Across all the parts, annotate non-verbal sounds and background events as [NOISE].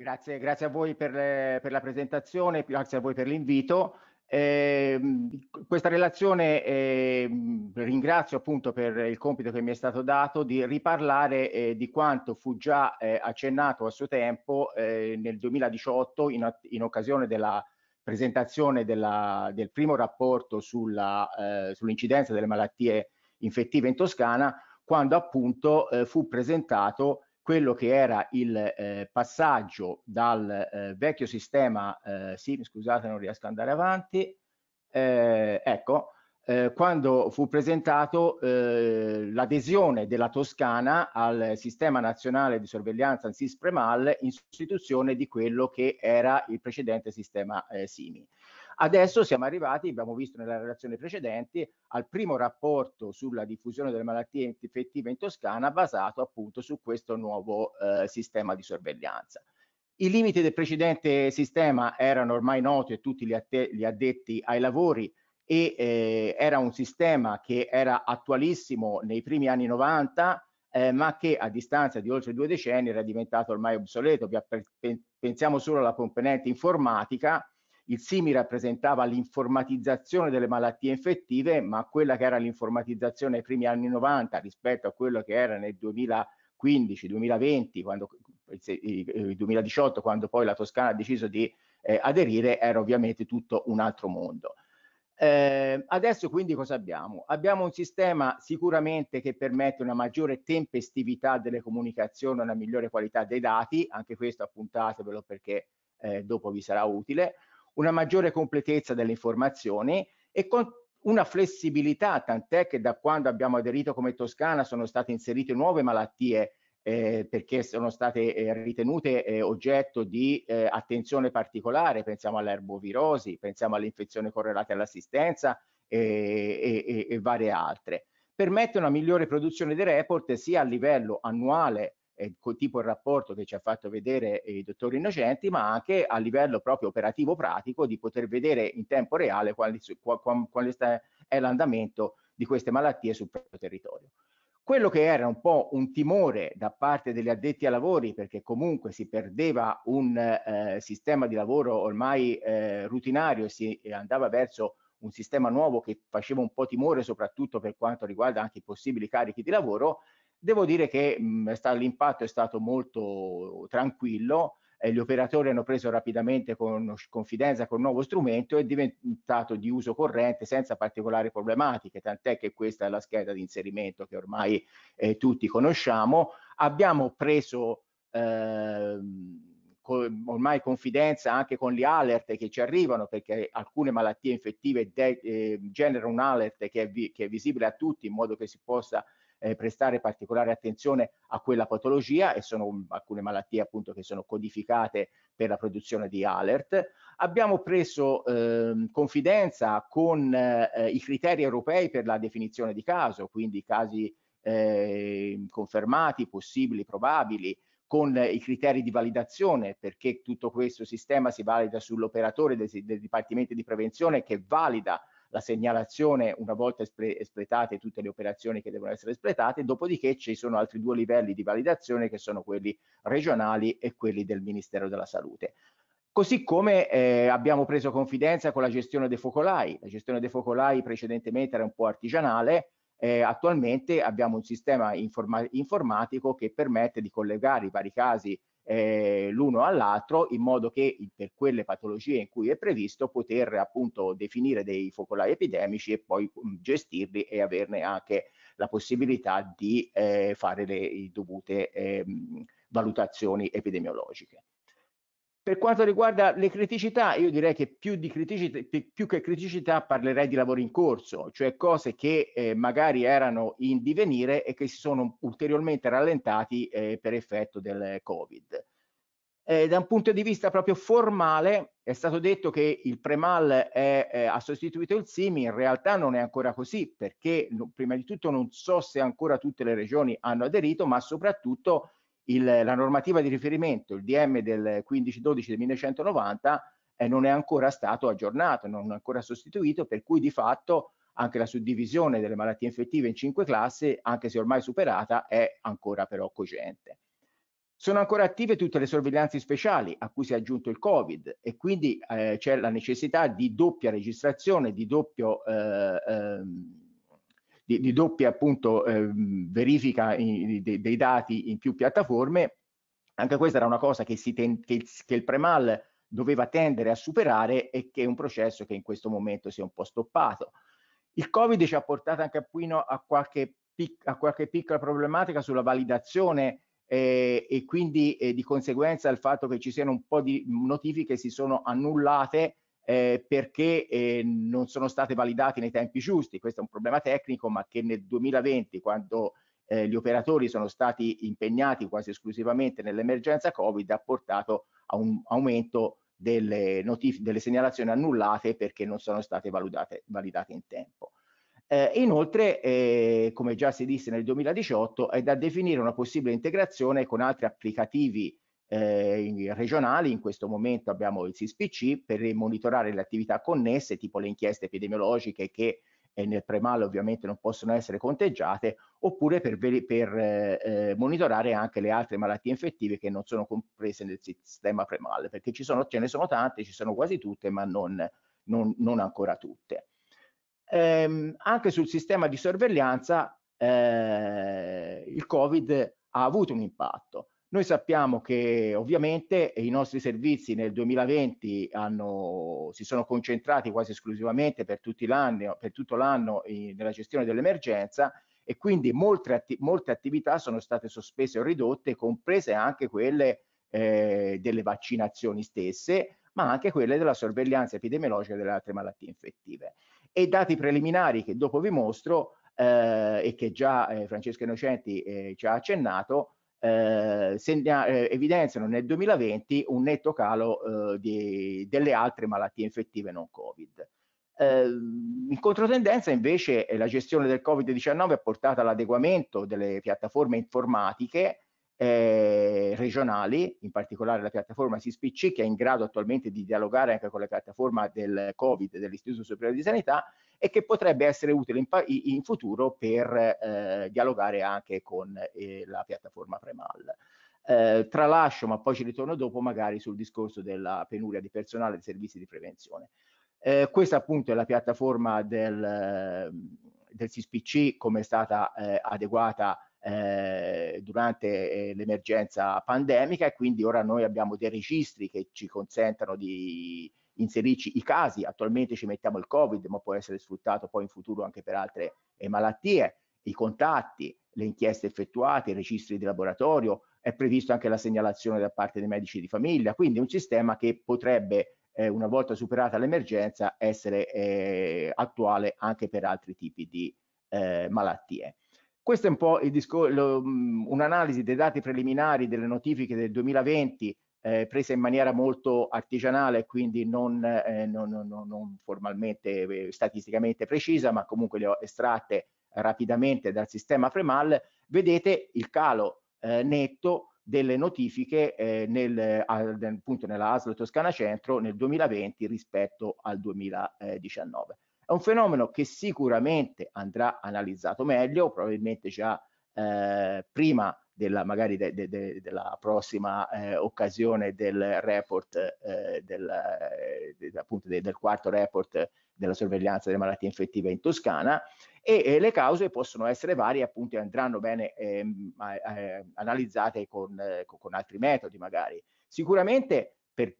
Grazie, grazie a voi per, le, per, la presentazione, grazie a voi per l'invito. Eh, questa relazione eh, ringrazio appunto per il compito che mi è stato dato di riparlare eh, di quanto fu già eh, accennato a suo tempo eh, nel 2018 in, in, occasione della presentazione della, del primo rapporto eh, sull'incidenza sull delle malattie infettive in Toscana, quando appunto fu presentato quello che era il eh, passaggio dal eh, vecchio sistema, eh, sì, scusate non riesco ad andare avanti, eh, ecco, eh, quando fu presentato eh, l'adesione della Toscana al sistema nazionale di sorveglianza in SISPREMAL in sostituzione di quello che era il precedente sistema SIMI. Adesso siamo arrivati, abbiamo visto nella relazione precedente, al primo rapporto sulla diffusione delle malattie infettive in Toscana basato appunto su questo nuovo eh, sistema di sorveglianza. I limiti del precedente sistema erano ormai noti a tutti gli, gli, addetti ai lavori e eh, era un sistema che era attualissimo nei primi anni 90, eh, ma che a distanza di oltre due decenni era diventato ormai obsoleto. Pensiamo solo alla componente informatica il SIMI rappresentava l'informatizzazione delle malattie infettive, ma quella che era l'informatizzazione ai primi anni 90 rispetto a quello che era nel 2015, 2020, quando, 2018, quando poi la Toscana ha deciso di eh, aderire, era ovviamente tutto un altro mondo. Eh, adesso quindi cosa abbiamo? Abbiamo un sistema sicuramente che permette una maggiore tempestività delle comunicazioni, una migliore qualità dei dati, anche questo appuntatevelo perché eh, dopo vi sarà utile, una maggiore completezza delle informazioni e con una flessibilità, tant'è che da quando abbiamo aderito come Toscana sono state inserite nuove malattie eh, perché sono state eh, ritenute eh, oggetto di eh, attenzione particolare, pensiamo all'erbovirosi, pensiamo alle infezioni correlate all'assistenza eh, e, e, e varie altre. Permette una migliore produzione dei report sia a livello annuale eh, tipo il rapporto che ci ha fatto vedere eh, i dottori innocenti, ma anche a livello proprio operativo pratico di poter vedere in tempo reale quale, quale è l'andamento di queste malattie sul proprio territorio. Quello che era un po' un timore da parte degli addetti ai lavori, perché comunque si perdeva un eh, sistema di lavoro ormai eh, rutinario e si andava verso un sistema nuovo che faceva un po' timore soprattutto per quanto riguarda anche i possibili carichi di lavoro, Devo dire che mhmm, l'impatto è stato molto tranquillo, e gli operatori hanno preso rapidamente con confidenza il nuovo strumento e è diventato di uso corrente senza particolari problematiche, tant'è che questa è la scheda di inserimento che ormai eh, tutti conosciamo. Abbiamo preso eh, ormai confidenza anche con le alert che ci arrivano perché alcune malattie infettive eh, generano un alert che è, che è, visibile a tutti in modo che si possa eh, prestare particolare attenzione a quella patologia e sono mm, alcune malattie appunto che sono codificate per la produzione di alert. Abbiamo preso eh, confidenza con eh, i criteri europei per la definizione di caso, quindi casi eh, confermati, possibili, probabili, con i criteri di validazione, perché tutto questo sistema si valida sull'operatore del, del Dipartimento di Prevenzione che valida la segnalazione una volta espletate tutte le operazioni che devono essere espletate, dopodiché ci sono altri due livelli di validazione che sono quelli regionali e quelli del Ministero della Salute. Così come eh, abbiamo preso confidenza con la gestione dei focolai, la gestione dei focolai precedentemente era un po' artigianale, eh, attualmente abbiamo un sistema informa informatico che permette di collegare i vari casi eh, l'uno all'altro in modo che per quelle patologie in cui è previsto poter appunto definire dei focolai epidemici e poi mh, mm, gestirli e averne anche la possibilità di eh, fare le, le dovute eh, valutazioni epidemiologiche. Per quanto riguarda le criticità, io direi che più, criticità, più che criticità parlerei di lavori in corso, cioè cose che eh, magari erano in divenire e che si sono ulteriormente rallentati eh, per effetto del Covid. Eh, da un punto di vista proprio formale è stato detto che il Premal eh, ha sostituito il SIMI, in realtà non è ancora così perché no, prima di tutto non so se ancora tutte le regioni hanno aderito, ma soprattutto il, la normativa di riferimento, il DM del 15-12 del 1990, eh, non è ancora stato aggiornato, non è ancora sostituito, per cui di fatto anche la suddivisione delle malattie infettive in cinque classi, anche se ormai superata, è ancora però cogente. Sono ancora attive tutte le sorveglianze speciali a cui si è aggiunto il Covid e quindi eh, c'è la necessità di doppia registrazione, di doppio eh, ehm, di, di doppia appunto eh, verifica in, de, dei dati in più piattaforme, anche questa era una cosa che, ten, che, che il Premal doveva tendere a superare e che è un processo che in questo momento si è un po' stoppato. Il Covid ci ha portato anche appunto a qualche, pic, a qualche piccola problematica sulla validazione eh, e quindi eh, di conseguenza il fatto che ci siano un po' di notifiche si sono annullate eh, perché eh, non sono state validate nei tempi giusti. Questo è un problema tecnico, ma che nel 2020, quando eh, gli operatori sono stati impegnati quasi esclusivamente nell'emergenza Covid, ha portato a un aumento delle, delle segnalazioni annullate perché non sono state valutate, validate in tempo. Eh, inoltre, eh, come già si disse nel 2018, è da definire una possibile integrazione con altri applicativi eh, regionali, in questo momento abbiamo il SISPC per monitorare le attività connesse, tipo le inchieste epidemiologiche che eh, nel premalo ovviamente non possono essere conteggiate, oppure per, per eh, monitorare anche le altre malattie infettive che non sono comprese nel sistema premale, perché ci sono, ce ne sono tante, ci sono quasi tutte, ma non, non, non ancora tutte. Ehm, anche sul sistema di sorveglianza eh, il Covid ha avuto un impatto. Noi sappiamo che ovviamente i nostri servizi nel 2020 hanno, si sono concentrati quasi esclusivamente per, per tutto l'anno nella gestione dell'emergenza e quindi molte, atti, molte, attività sono state sospese o ridotte, comprese anche quelle eh, delle vaccinazioni stesse, ma anche quelle della sorveglianza epidemiologica delle altre malattie infettive. E i dati preliminari che dopo vi mostro eh, e che già eh, Francesco Innocenti eh, ci ha accennato, eh, segna, eh, evidenziano nel 2020 un netto calo eh, di, delle altre malattie infettive non Covid. Ehm, in controtendenza invece eh, la gestione del Covid-19 ha portato all'adeguamento delle piattaforme informatiche eh, regionali, in particolare la piattaforma SISPC che è in grado attualmente di dialogare anche con la piattaforma del Covid dell'Istituto Superiore di Sanità e che potrebbe essere utile in, in futuro per eh, dialogare anche con eh, la piattaforma Premal. Eh, tralascio, ma poi ci ritorno dopo magari sul discorso della penuria di personale dei servizi di prevenzione. Eh, questa appunto è la piattaforma del, del SISPC come è stata eh, adeguata eh, durante eh, l'emergenza pandemica e quindi ora noi abbiamo dei registri che ci consentono di inserirci i casi, attualmente ci mettiamo il Covid, ma può essere sfruttato poi in futuro anche per altre eh, malattie, i contatti, le inchieste effettuate, i registri di laboratorio, è previsto anche la segnalazione da parte dei medici di famiglia, quindi un sistema che potrebbe, eh, una volta superata l'emergenza, essere eh, attuale anche per altri tipi di eh, malattie. Questo è un po' discor- lo, mhmm, un'analisi dei dati preliminari delle notifiche del 2020 eh, presa in maniera molto artigianale, quindi non, eh, non, non, non formalmente, eh, statisticamente precisa, ma comunque le ho estratte rapidamente dal sistema Fremal, vedete il calo eh, netto delle notifiche eh, nel, appunto nella ASL Toscana Centro nel 2020 rispetto al 2019. È un fenomeno che sicuramente andrà analizzato meglio, probabilmente già eh, prima della, magari de, de, de, della prossima eh, occasione del report, eh, del, eh, appunto del quarto report della sorveglianza delle malattie infettive in Toscana e, e le cause possono essere varie appunto andranno bene ehm, eh, analizzate con, eh, con, altri metodi magari. Sicuramente per,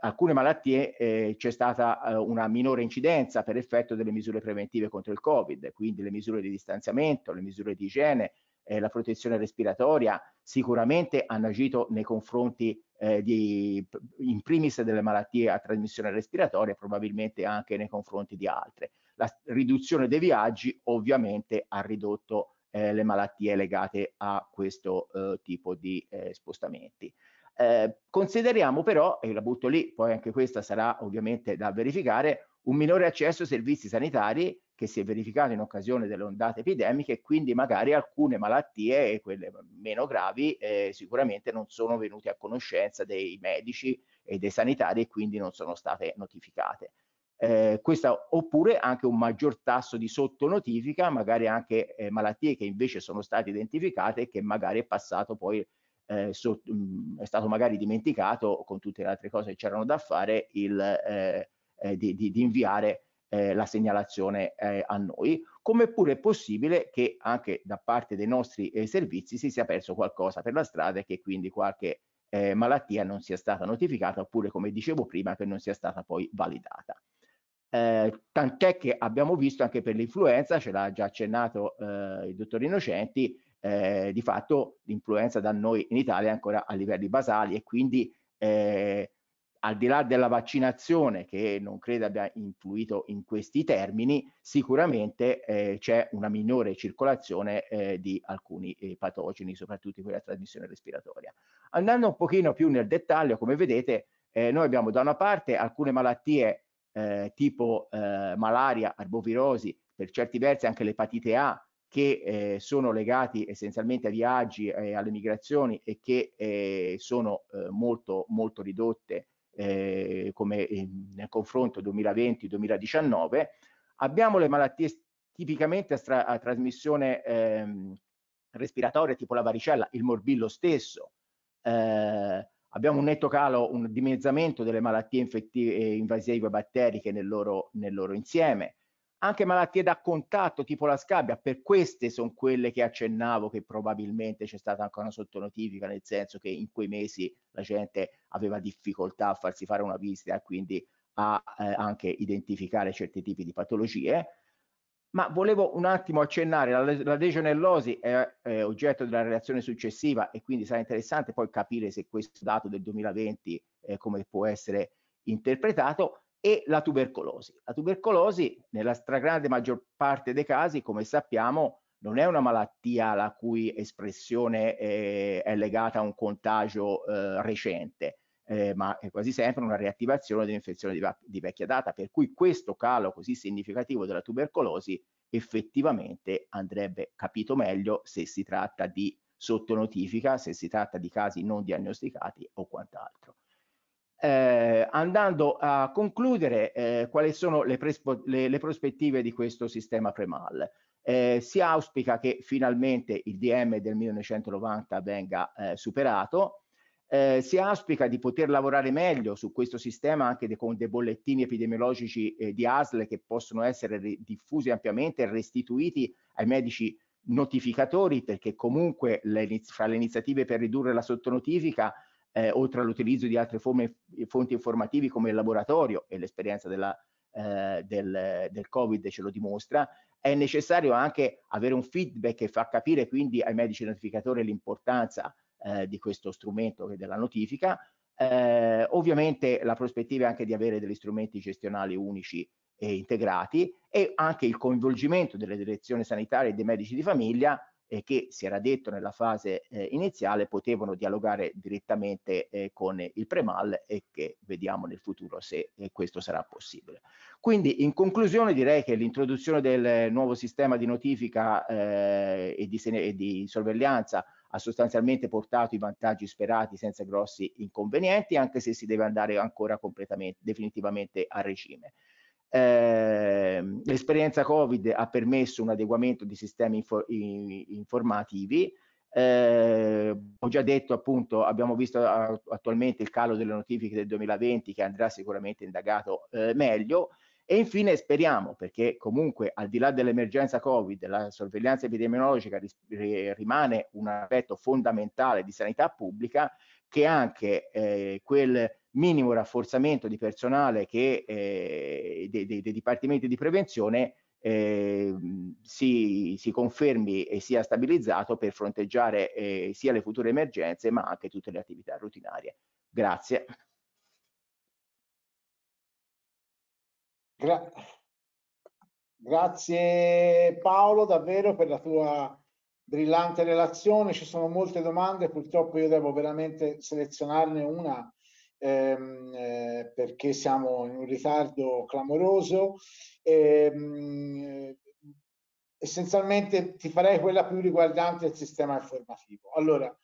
alcune malattie eh, c'è stata eh, una minore incidenza per effetto delle misure preventive contro il Covid, quindi le misure di distanziamento, le misure di igiene, eh, la protezione respiratoria sicuramente hanno agito nei confronti eh, di, in primis delle malattie a trasmissione respiratoria e probabilmente anche nei confronti di altre. La riduzione dei viaggi ovviamente ha ridotto eh, le malattie legate a questo eh, tipo di spostamenti. Eh, consideriamo però, e la butto lì, poi anche questa sarà ovviamente da verificare, un minore accesso ai servizi sanitari che si è verificato in occasione delle ondate epidemiche e quindi magari alcune malattie, quelle meno gravi, eh, sicuramente non sono venute a conoscenza dei medici e dei sanitari e quindi non sono state notificate. Eh, questa, oppure anche un maggior tasso di sottonotifica, magari anche eh, malattie che invece sono state identificate e che magari è passato poi eh, so, mh, mm, è stato magari dimenticato con tutte le altre cose che c'erano da fare il, eh, eh, di, di, di, inviare eh, la segnalazione eh, a noi, come pure è possibile che anche da parte dei nostri eh, servizi si sia perso qualcosa per la strada e che quindi qualche malattia non sia stata notificata oppure come dicevo prima che non sia stata poi validata. Eh, tant'è che abbiamo visto anche per l'influenza, ce l'ha già accennato eh, il dottor Innocenti, eh, di fatto l'influenza da noi in Italia è ancora a livelli basali e quindi eh, al di là della vaccinazione che non credo abbia influito in questi termini, sicuramente eh, c'è una minore circolazione eh, di alcuni eh, patogeni, soprattutto quella trasmissione respiratoria. Andando un pochino più nel dettaglio, come vedete, eh, noi abbiamo da una parte alcune malattie eh, tipo eh, malaria, arbovirosi, per certi versi anche l'epatite A, che eh, sono legati essenzialmente a viaggi e eh, alle migrazioni e che eh, sono eh, molto, molto ridotte eh, come ehm, nel confronto 2020-2019. Abbiamo le malattie tipicamente a, tra a trasmissione ehm, respiratoria tipo la varicella, il morbillo stesso. Eh, abbiamo un netto calo, un dimezzamento delle malattie infettive invasive batteriche nel loro, nel loro insieme anche malattie da contatto tipo la scabbia, per queste sono quelle che accennavo che probabilmente c'è stata anche una sottonotifica, nel senso che in quei mesi la gente aveva difficoltà a farsi fare una visita e quindi a eh, anche identificare certi tipi di patologie. Ma volevo un attimo accennare, la, la legionellosi è, è oggetto della relazione successiva e quindi sarà interessante poi capire se questo dato del 2020 eh, come può essere interpretato, e la tubercolosi. La tubercolosi, nella stragrande maggior parte dei casi, come sappiamo, non è una malattia la cui espressione eh, è legata a un contagio eh, recente, eh, ma è quasi sempre una riattivazione dell'infezione di, di vecchia data, per cui questo calo così significativo della tubercolosi effettivamente andrebbe capito meglio se si tratta di sottonotifica, se si tratta di casi non diagnosticati o quant'altro eh, andando a concludere eh, quali sono le, le, le, prospettive di questo sistema Premal. Eh, si auspica che finalmente il DM del 1990 venga eh, superato, eh, si auspica di poter lavorare meglio su questo sistema anche de con dei bollettini epidemiologici eh, di ASL che possono essere diffusi ampiamente e restituiti ai medici notificatori perché comunque fra le iniziative per ridurre la sottonotifica eh, oltre all'utilizzo di altre forme, eh, fonti informativi come il laboratorio e l'esperienza della, eh, del, del Covid ce lo dimostra, è necessario anche avere un feedback che fa capire quindi ai medici notificatori l'importanza eh, di questo strumento e della notifica. Eh, ovviamente la prospettiva è anche di avere degli strumenti gestionali unici e integrati e anche il coinvolgimento delle direzioni sanitarie e dei medici di famiglia eh, che si era detto nella fase eh, iniziale potevano dialogare direttamente eh, con il Premal e che vediamo nel futuro se eh, questo sarà possibile. Quindi in conclusione direi che l'introduzione del nuovo sistema di notifica eh, e di, e di sorveglianza ha sostanzialmente portato i vantaggi sperati senza grossi inconvenienti, anche se si deve andare ancora completamente, definitivamente a regime. Eh, l'esperienza Covid ha permesso un adeguamento di sistemi infor informativi. Eh, ho già detto appunto, abbiamo visto attualmente il calo delle notifiche del 2020 che andrà sicuramente indagato eh, meglio. E infine speriamo, perché comunque al di là dell'emergenza Covid, la sorveglianza epidemiologica rimane un aspetto fondamentale di sanità pubblica, che anche eh, quel minimo rafforzamento di personale che, eh, dei, dei, dei, dipartimenti di prevenzione eh, si, si, confermi e sia stabilizzato per fronteggiare eh, sia le future emergenze ma anche tutte le attività rutinarie. Grazie. Gra grazie Paolo davvero per la tua brillante relazione, ci sono molte domande, purtroppo io devo veramente selezionarne una ehm, eh, perché siamo in un ritardo clamoroso. Ehm, eh, essenzialmente ti farei quella più riguardante il sistema informativo. Allora,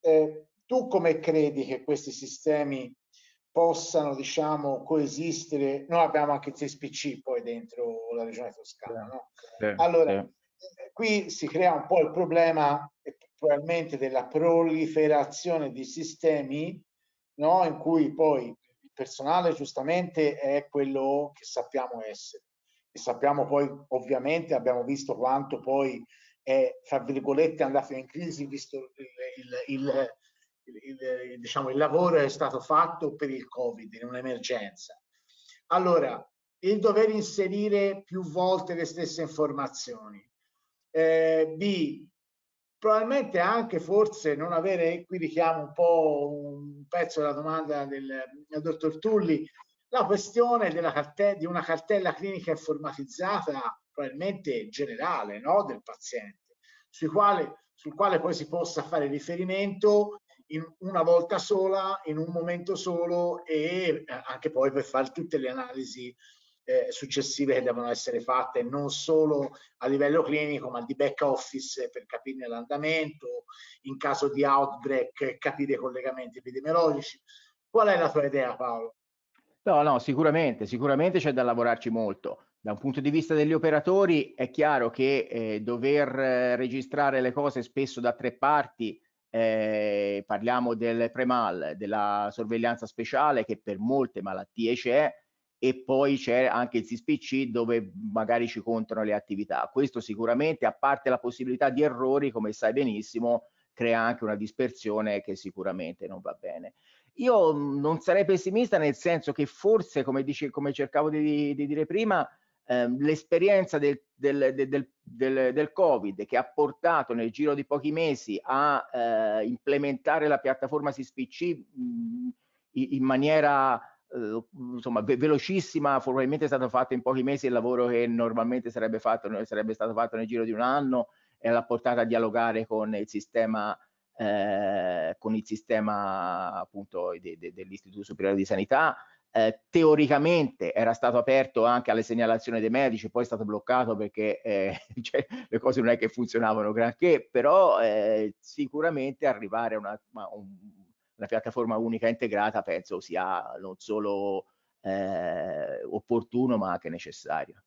eh, tu come credi che questi sistemi possano, diciamo, coesistere? Noi abbiamo anche il TSPC poi dentro la regione toscana, no? Sì, allora, sì qui si crea un po' il problema probabilmente della proliferazione di sistemi no? in cui poi il personale giustamente è quello che sappiamo essere e sappiamo poi ovviamente abbiamo visto quanto poi è tra virgolette andato in crisi visto il, il, il, il diciamo, lavoro che è stato fatto per il covid in un'emergenza allora il dover inserire più volte le stesse informazioni eh, di probabilmente anche forse non avere, qui richiamo un po' un pezzo della domanda del, del dottor Tulli, la questione cartella, di una cartella clinica informatizzata probabilmente generale no? del paziente, quale, sul quale poi si possa fare riferimento in una volta sola, in un momento solo e eh, anche poi per fare tutte le analisi eh, successive che devono essere fatte non solo a livello clinico ma di back office per capire l'andamento, in caso di outbreak capire i collegamenti epidemiologici. Qual è la tua idea Paolo? No, no, sicuramente, sicuramente c'è da lavorarci molto. Da un punto di vista degli operatori è chiaro che eh, dover eh, registrare le cose spesso da tre parti, eh, parliamo del premal, della sorveglianza speciale che per molte malattie c'è, e poi c'è anche il SISPC dove magari ci contano le attività. Questo sicuramente, a parte la possibilità di errori, come sai benissimo, crea anche una dispersione che sicuramente non va bene. Io mm, non sarei pessimista nel senso che forse, come, dice, come cercavo di, di dire prima, ehm, l'esperienza del, del, del, del, Covid che ha portato nel giro di pochi mesi a eh, implementare la piattaforma SISPC mm, in maniera Uhm, insomma, ve- velocissima, probabilmente è stato fatto in pochi mesi il lavoro che normalmente sarebbe, fatto, sarebbe stato fatto nel giro di un anno e l'ha portata a dialogare con il sistema, eh, con il sistema appunto de- de- dell'Istituto Superiore di Sanità. Eh, teoricamente era stato aperto anche alle segnalazioni dei medici, poi è stato bloccato perché eh, [LAUGHS] cioè, le cose non è che funzionavano granché, però eh, sicuramente arrivare a una, un una piattaforma unica integrata penso sia non solo eh, opportuno ma anche necessario.